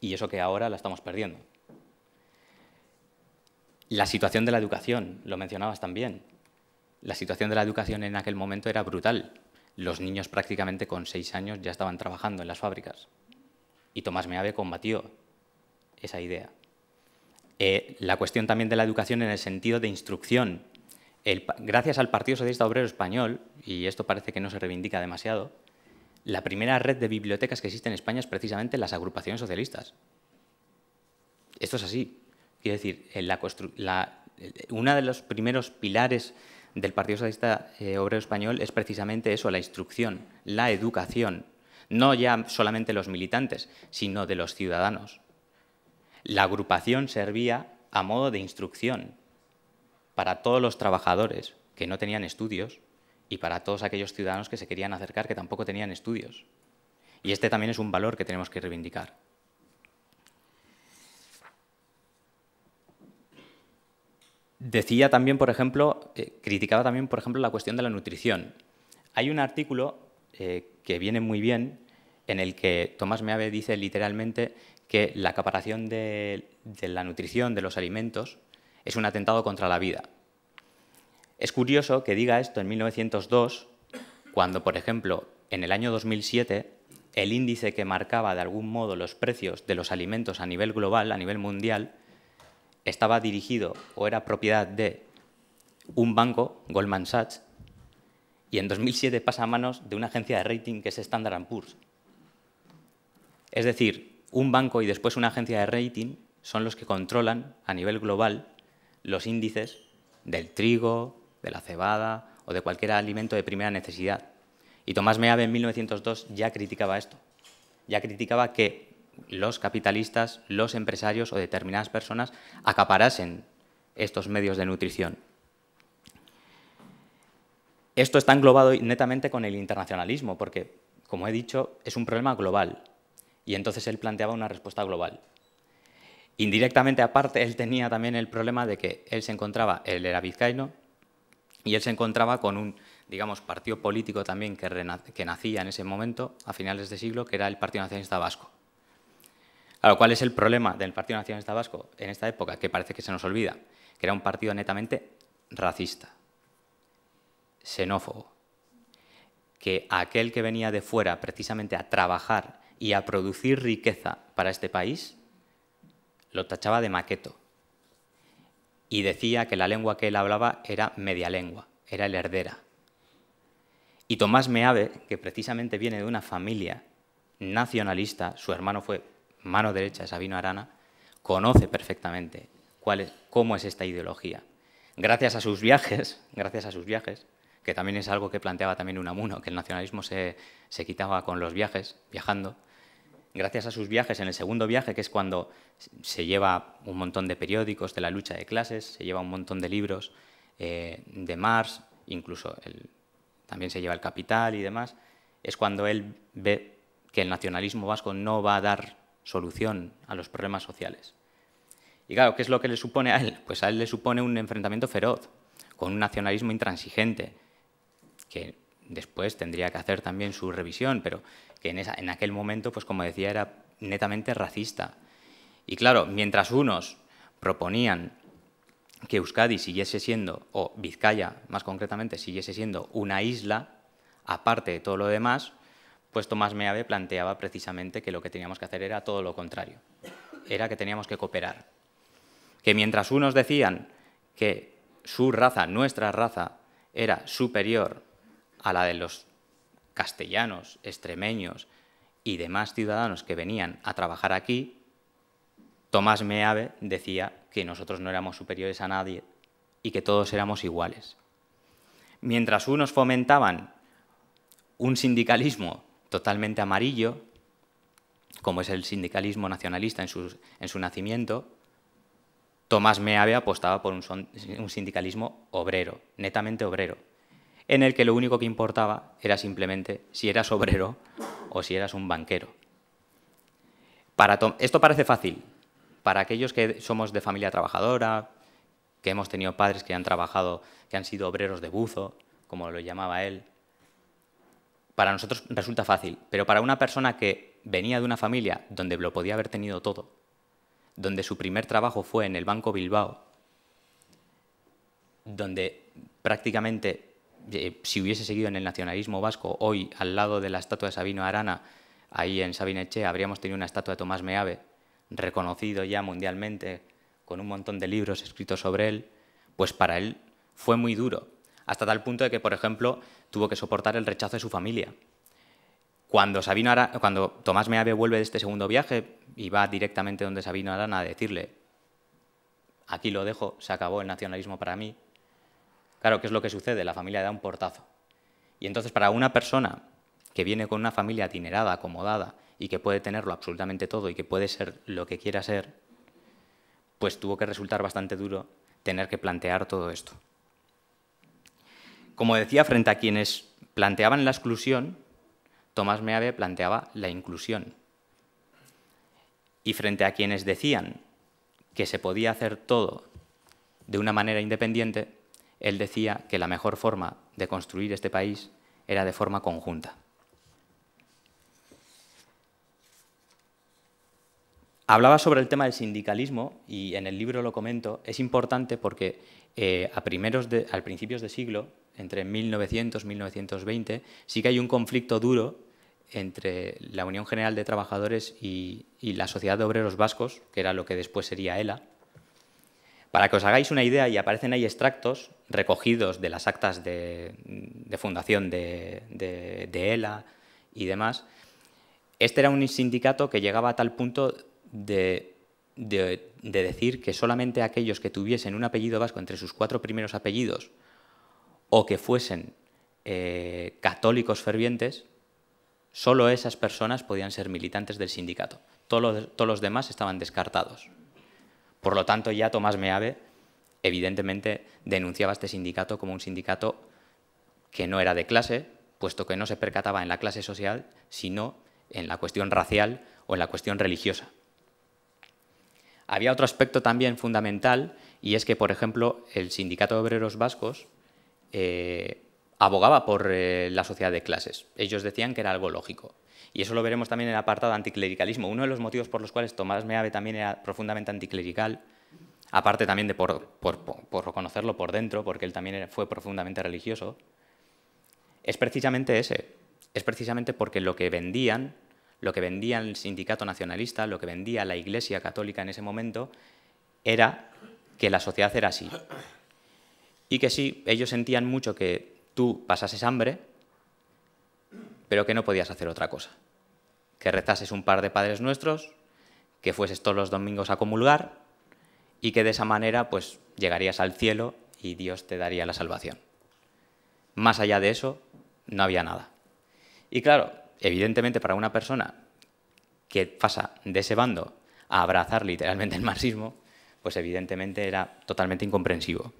Y eso que ahora la estamos perdiendo. La situación de la educación, lo mencionabas también. La situación de la educación en aquel momento era brutal. Los niños prácticamente con seis años ya estaban trabajando en las fábricas. Y Tomás Meave combatió esa idea. Eh, la cuestión también de la educación en el sentido de instrucción. gracias al Partido Socialista Obrero Español, y esto parece que no se reivindica demasiado, la primera red de bibliotecas que existe en España es precisamente las agrupaciones socialistas. Esto es así. Quiero decir, eh, eh, uno de los primeros pilares del Partido Socialista eh, Obrero Español es precisamente eso, la instrucción, la educación, no ya solamente los militantes, sino de los ciudadanos. La agrupación servía a modo de instrucción para todos los trabajadores que no tenían estudios y para todos aquellos ciudadanos que se querían acercar que tampoco tenían estudios. Y este también es un valor que tenemos que reivindicar. Decía también, por ejemplo, eh, criticaba también, por ejemplo, la cuestión de la nutrición. Hay un artículo eh, que viene muy bien en el que Tomás Meave dice literalmente que la acaparación de, de la nutrición, de los alimentos, es un atentado contra la vida. Es curioso que diga esto en 1902, cuando, por ejemplo, en el año 2007, el índice que marcaba de algún modo los precios de los alimentos a nivel global, a nivel mundial, estaba dirigido o era propiedad de un banco, Goldman Sachs, y en 2007 pasa a manos de una agencia de rating que es Standard Poor's. Es decir, un banco y después una agencia de rating son los que controlan a nivel global los índices del trigo, de la cebada o de cualquier alimento de primera necesidad. Y Tomás Meave en 1902 ya criticaba esto. Ya criticaba que los capitalistas, los empresarios o determinadas personas acaparasen estos medios de nutrición. Esto está englobado netamente con el internacionalismo, porque, como he dicho, es un problema global. Y entonces él planteaba una respuesta global. Indirectamente, aparte, él tenía también el problema de que él se encontraba, él era vizcaíno, y él se encontraba con un, digamos, partido político también que, que nacía en ese momento, a finales de siglo, que era el Partido Nacionalista Vasco. Claro, ¿cuál es el problema del Partido Nacionalista Vasco en esta época? Que parece que se nos olvida, que era un partido netamente racista, xenófobo, que aquel que venía de fuera precisamente a trabajar y a producir riqueza para este país, lo tachaba de maqueto y decía que la lengua que él hablaba era media lengua, era el herdera. Y Tomás Meave, que precisamente viene de una familia nacionalista, su hermano fue mano derecha, de Sabino Arana, conoce perfectamente cuál cómo es esta ideología. Gracias a sus viajes, (laughs) gracias a sus viajes, que también es algo que planteaba también Unamuno, que el nacionalismo se, quitaba con los viajes, viajando. Gracias a sus viajes, en el segundo viaje, que es cuando se lleva un montón de periódicos de la lucha de clases, se lleva un montón de libros eh, de Marx, incluso también se lleva el Capital y demás, es cuando él ve que el nacionalismo vasco no va a dar solución a los problemas sociales. Y claro, ¿qué es lo que le supone a él? Pues a él le supone un enfrentamiento feroz, con un nacionalismo intransigente, que después tendría que hacer también su revisión, pero que en, esa, en aquel momento, pues como decía, era netamente racista. Y claro, mientras unos proponían que Euskadi siguiese siendo, o Vizcaya más concretamente, siguiese siendo una isla, aparte de todo lo demás, pues Tomás Meave planteaba precisamente que lo que teníamos que hacer era todo lo contrario, era que teníamos que cooperar. Que mientras unos decían que su raza, nuestra raza, era superior a la de los castellanos, extremeños y demás ciudadanos que venían a trabajar aquí, Tomás Meave decía que nosotros no éramos superiores a nadie y que todos éramos iguales. Mientras unos fomentaban un sindicalismo totalmente amarillo, como es el sindicalismo nacionalista en, su nacimiento, Tomás Meave apostaba por un, sindicalismo obrero, netamente obrero, en el que lo único que importaba era simplemente si eras obrero o si eras un banquero. Para esto parece fácil. Para aquellos que somos de familia trabajadora, que hemos tenido padres que han trabajado, que han sido obreros de buzo, como lo llamaba él, para nosotros resulta fácil, pero para una persona que venía de una familia donde lo podía haber tenido todo, donde su primer trabajo fue en el Banco Bilbao, donde prácticamente, eh, si hubiese seguido en el nacionalismo vasco, hoy al lado de la estatua de Sabino Arana, ahí en Sabineche, habríamos tenido una estatua de Tomás Meave, reconocido ya mundialmente, con un montón de libros escritos sobre él, pues para él fue muy duro, hasta tal punto de que, por ejemplo, tuvo que soportar el rechazo de su familia. Cuando, Sabino cuando Tomás Meave vuelve de este segundo viaje y va directamente donde Sabino Arana a decirle, aquí lo dejo, se acabó el nacionalismo para mí, claro, ¿qué es lo que sucede? La familia da un portazo. Y entonces para una persona que viene con una familia atinerada, acomodada, y que puede tenerlo absolutamente todo y que puede ser lo que quiera ser, pues tuvo que resultar bastante duro tener que plantear todo esto. Como decía, frente a quienes planteaban la exclusión, Tomás Meave planteaba la inclusión. Y frente a quienes decían que se podía hacer todo de una manera independiente, él decía que la mejor forma de construir este país era de forma conjunta. Hablaba sobre el tema del sindicalismo y en el libro lo comento. Es importante porque eh, a primeros al principios de siglo, entre 1900 y 1920, sí que hay un conflicto duro entre la Unión General de Trabajadores y, la Sociedad de Obreros Vascos, que era lo que después sería ELA. Para que os hagáis una idea, y aparecen ahí extractos recogidos de las actas de, fundación de, de ELA e y demás, este era un sindicato que llegaba a tal punto de de, decir que solamente aquellos que tuviesen un apellido vasco entre sus cuatro primeros apellidos o que fuesen eh, católicos fervientes, solo esas personas podían ser militantes del sindicato. Todos los, demás estaban descartados. Por lo tanto, ya Tomás Meave, evidentemente, denunciaba este sindicato como un sindicato que no era de clase, puesto que no se percataba en la clase social, sino en la cuestión racial o en la cuestión religiosa. Había otro aspecto también fundamental y es que, por ejemplo, el Sindicato de Obreros Vascos eh, abogaba por eh, la sociedad de clases. Ellos decían que era algo lógico. Y eso lo veremos también en el apartado anticlericalismo. Uno de los motivos por los cuales Tomás Meave también era profundamente anticlerical, aparte también de por, por reconocerlo por dentro, porque él también fue profundamente religioso, es precisamente ese. Es precisamente porque lo que vendían lo que vendía el sindicato nacionalista, lo que vendía la Iglesia católica en ese momento, era que la sociedad era así. Y que sí, ellos sentían mucho que tú pasases hambre, pero que no podías hacer otra cosa. Que rezases un par de padres nuestros, que fueses todos los domingos a comulgar y que de esa manera pues llegarías al cielo y Dios te daría la salvación. Más allá de eso, no había nada. Y claro, evidentemente para una persona que pasa de ese bando a abrazar literalmente el marxismo, pues evidentemente era totalmente incomprensivo.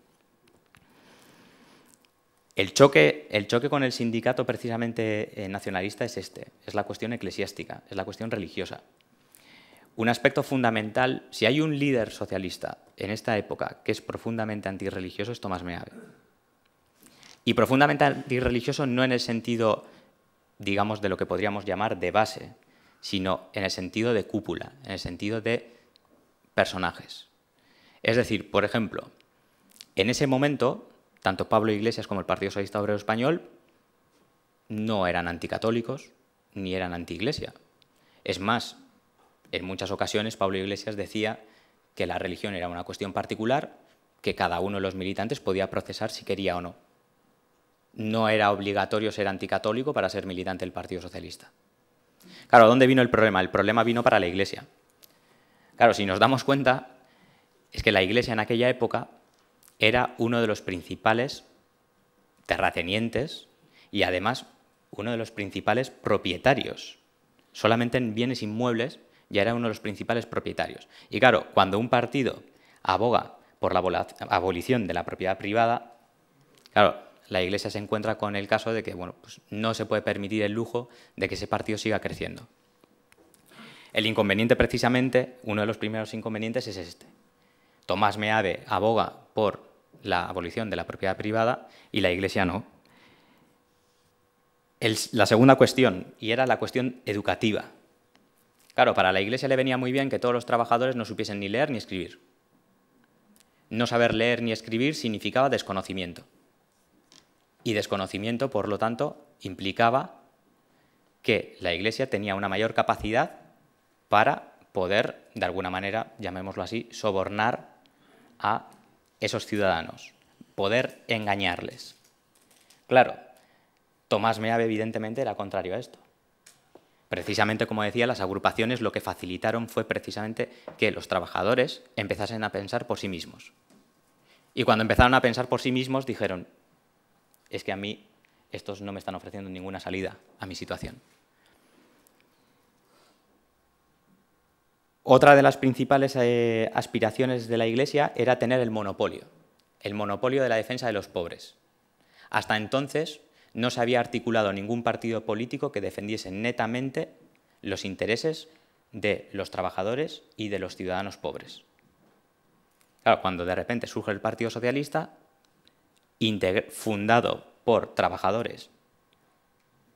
El choque, el choque con el sindicato precisamente eh, nacionalista es este, es la cuestión eclesiástica, es la cuestión religiosa. Un aspecto fundamental, si hay un líder socialista en esta época que es profundamente antirreligioso, es Tomás Meave. Y profundamente antirreligioso no en el sentido digamos, de lo que podríamos llamar de base, sino en el sentido de cúpula, en el sentido de personajes. Es decir, por ejemplo, en ese momento, tanto Pablo Iglesias como el Partido Socialista Obrero Español no eran anticatólicos ni eran antiiglesia. Es más, en muchas ocasiones Pablo Iglesias decía que la religión era una cuestión particular que cada uno de los militantes podía procesar si quería o no no era obligatorio ser anticatólico para ser militante del Partido Socialista. Claro, ¿dónde vino el problema? El problema vino para la Iglesia. Claro, si nos damos cuenta, es que la Iglesia en aquella época era uno de los principales terratenientes y además uno de los principales propietarios. Solamente en bienes inmuebles ya era uno de los principales propietarios. Y claro, cuando un partido aboga por la abolición de la propiedad privada, claro, la Iglesia se encuentra con el caso de que bueno, pues no se puede permitir el lujo de que ese partido siga creciendo. El inconveniente precisamente, uno de los primeros inconvenientes es este. Tomás Meade aboga por la abolición de la propiedad privada y la Iglesia no. la segunda cuestión, y era la cuestión educativa. Claro, para la Iglesia le venía muy bien que todos los trabajadores no supiesen ni leer ni escribir. No saber leer ni escribir significaba desconocimiento y desconocimiento, por lo tanto, implicaba que la Iglesia tenía una mayor capacidad para poder, de alguna manera, llamémoslo así, sobornar a esos ciudadanos, poder engañarles. Claro, Tomás Meave evidentemente era contrario a esto. Precisamente, como decía, las agrupaciones lo que facilitaron fue precisamente que los trabajadores empezasen a pensar por sí mismos. Y cuando empezaron a pensar por sí mismos, dijeron, es que a mí estos no me están ofreciendo ninguna salida a mi situación. Otra de las principales eh, aspiraciones de la Iglesia era tener el monopolio, el monopolio de la defensa de los pobres. Hasta entonces no se había articulado ningún partido político que defendiese netamente los intereses de los trabajadores y de los ciudadanos pobres. cuando de repente surge el Partido Socialista, fundado por trabajadores,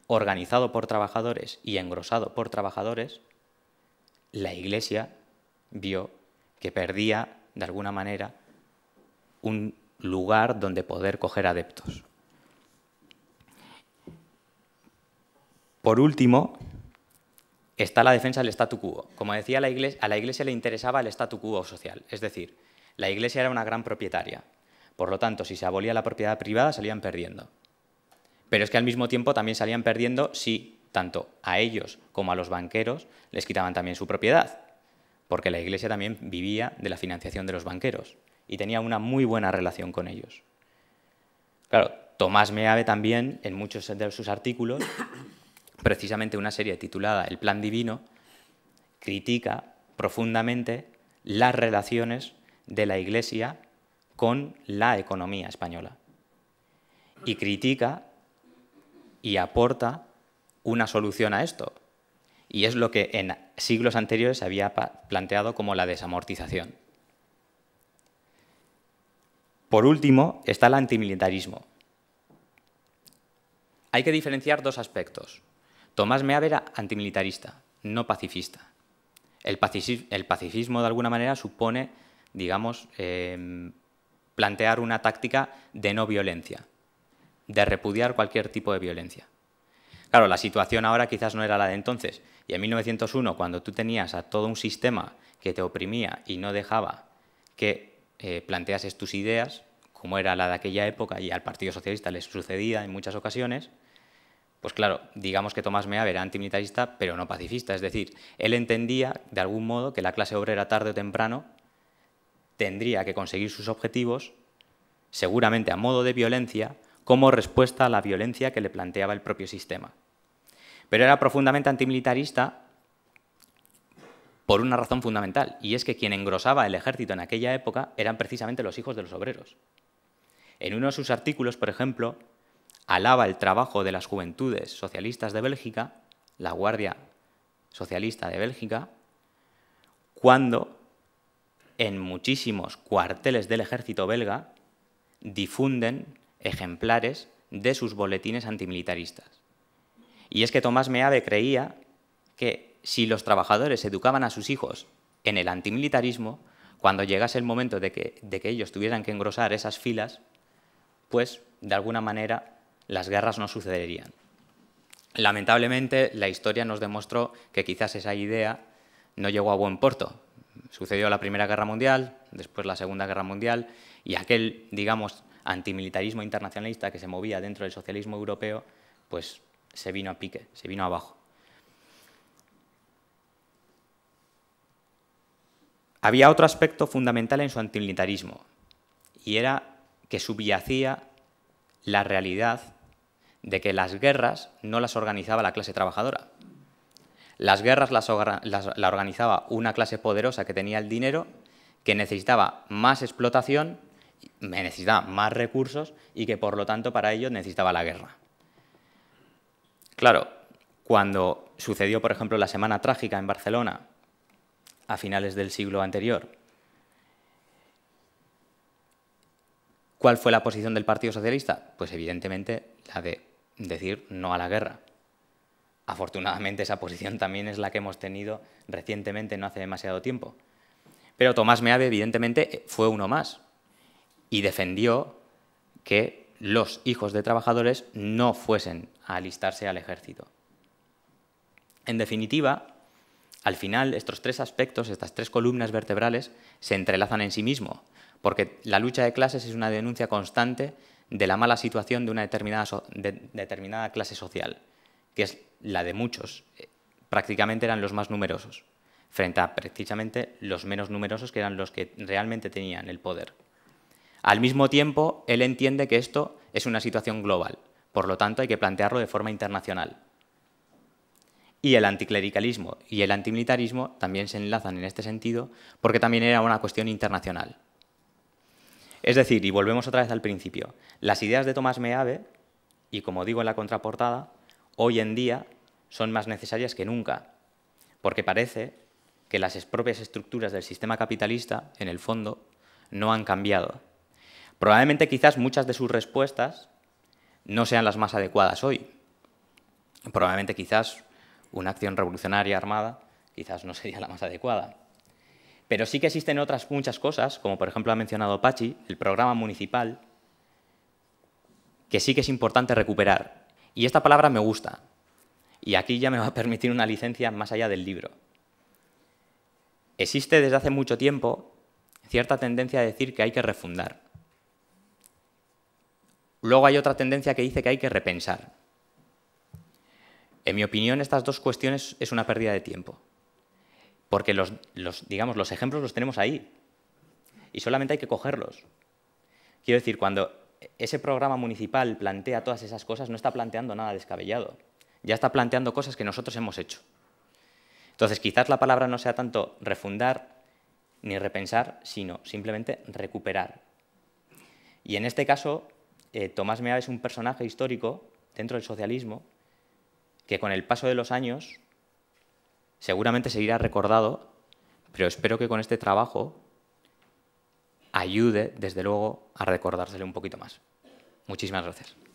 organizado por trabajadores y engrosado por trabajadores, la Iglesia vio que perdía, de alguna manera, un lugar donde poder coger adeptos. Por último, está la defensa del statu quo. Como decía, la iglesia, a la Iglesia le interesaba el statu quo social, es decir, la Iglesia era una gran propietaria, por lo tanto, si se abolía la propiedad privada, salían perdiendo. Pero es que al mismo tiempo también salían perdiendo si tanto a ellos como a los banqueros les quitaban también su propiedad, porque la Iglesia también vivía de la financiación de los banqueros y tenía una muy buena relación con ellos. Claro, Tomás Meave también, en muchos de sus artículos, (coughs) precisamente una serie titulada El Plan Divino, critica profundamente las relaciones de la Iglesia con la economía española. Y critica y aporta una solución a esto. Y es lo que en siglos anteriores se había planteado como la desamortización. Por último, está el antimilitarismo. Hay que diferenciar dos aspectos. Tomás Meave era antimilitarista, no pacifista. El, pacifismo, de alguna manera, supone, digamos, em, plantear una táctica de no violencia, de repudiar cualquier tipo de violencia. Claro, la situación ahora quizás no era la de entonces, y en 1901, cuando tú tenías a todo un sistema que te oprimía y no dejaba que eh, planteases tus ideas, como era la de aquella época y al Partido Socialista les sucedía en muchas ocasiones, pues claro, digamos que Tomás Meave era antimilitarista, pero no pacifista. Es decir, él entendía, de algún modo, que la clase obrera tarde o temprano tendría que conseguir sus objetivos, seguramente a modo de violencia, como respuesta a la violencia que le planteaba el propio sistema. Pero era profundamente antimilitarista por una razón fundamental, y es que quien engrosaba el ejército en aquella época eran precisamente los hijos de los obreros. En uno de sus artículos, por ejemplo, alaba el trabajo de las juventudes socialistas de Bélgica, la Guardia Socialista de Bélgica, cuando en muchísimos cuarteles del ejército belga difunden ejemplares de sus boletines antimilitaristas. Y es que Tomás Meave creía que si los trabajadores educaban a sus hijos en el antimilitarismo, cuando llegase el momento de que, de que ellos tuvieran que engrosar esas filas, pues de alguna manera las guerras no sucederían. Lamentablemente, la historia nos demostró que quizás esa idea no llegó a buen puerto, sucedió la Primera Guerra Mundial, después la Segunda Guerra Mundial, y aquel, digamos, antimilitarismo internacionalista que se movía dentro del socialismo europeo, pues se vino a pique, se vino abajo. Había otro aspecto fundamental en su antimilitarismo, y era que subyacía la realidad de que las guerras no las organizaba la clase trabajadora, las guerras las, la organizaba una clase poderosa que tenía el dinero, que necesitaba más explotación, necesitaba más recursos y que por lo tanto para ello necesitaba la guerra. Claro, cuando sucedió, por ejemplo, la Semana Trágica en Barcelona, a finales del siglo anterior, ¿cuál fue la posición del Partido Socialista? Pues evidentemente la de decir no a la guerra. Afortunadamente esa posición también es la que hemos tenido recientemente, no hace demasiado tiempo. Pero Tomás Meave, evidentemente, eh, fue uno más y defendió que los hijos de trabajadores no fuesen a alistarse al ejército. En definitiva, al final estos tres aspectos, estas tres columnas vertebrales, se entrelazan en sí mismo, porque la lucha de clases es una denuncia constante de la mala situación de una determinada, determinada clase social que es la de muchos, eh, prácticamente eran los más numerosos, frente a precisamente los menos numerosos que eran los que realmente tenían el poder. Al mismo tiempo, él entiende que esto es una situación global, por lo tanto hay que plantearlo de forma internacional. Y el anticlericalismo y el antimilitarismo también se enlazan en este sentido porque también era una cuestión internacional. Es decir, y volvemos otra vez al principio, las ideas de Tomás Meave, y como digo en la contraportada, hoy en día son más necesarias que nunca, porque parece que las propias estructuras del sistema capitalista, en el fondo, no han cambiado. Probablemente quizás muchas de sus respuestas no sean las más adecuadas hoy. Probablemente quizás una acción revolucionaria armada quizás no (laughs) sería la más adecuada. Pero sí que existen otras muchas cosas, como por ejemplo ha mencionado Pachi, el programa municipal, que sí que es importante recuperar. Y esta palabra me gusta. Y aquí ya me va a permitir una licencia más allá del libro. Existe desde hace mucho tiempo cierta tendencia a decir que hay que refundar. Luego hay otra tendencia que dice que hay que repensar. En mi opinión, estas dos cuestiones es una pérdida de tiempo. Porque los, digamos, los ejemplos los tenemos ahí. Y solamente hay que cogerlos. Quiero decir, cuando ese programa municipal plantea todas esas cosas, no está planteando nada descabellado. Ya está planteando cosas que nosotros hemos hecho. Entonces, quizás la palabra no sea tanto refundar ni repensar, sino simplemente recuperar. Y en este caso, eh, Tomás Mea es un personaje histórico dentro del socialismo que con el paso de los años seguramente seguirá recordado, pero espero que con este trabajo ayude, desde luego, a recordárselo un poquito más. Muchísimas gracias.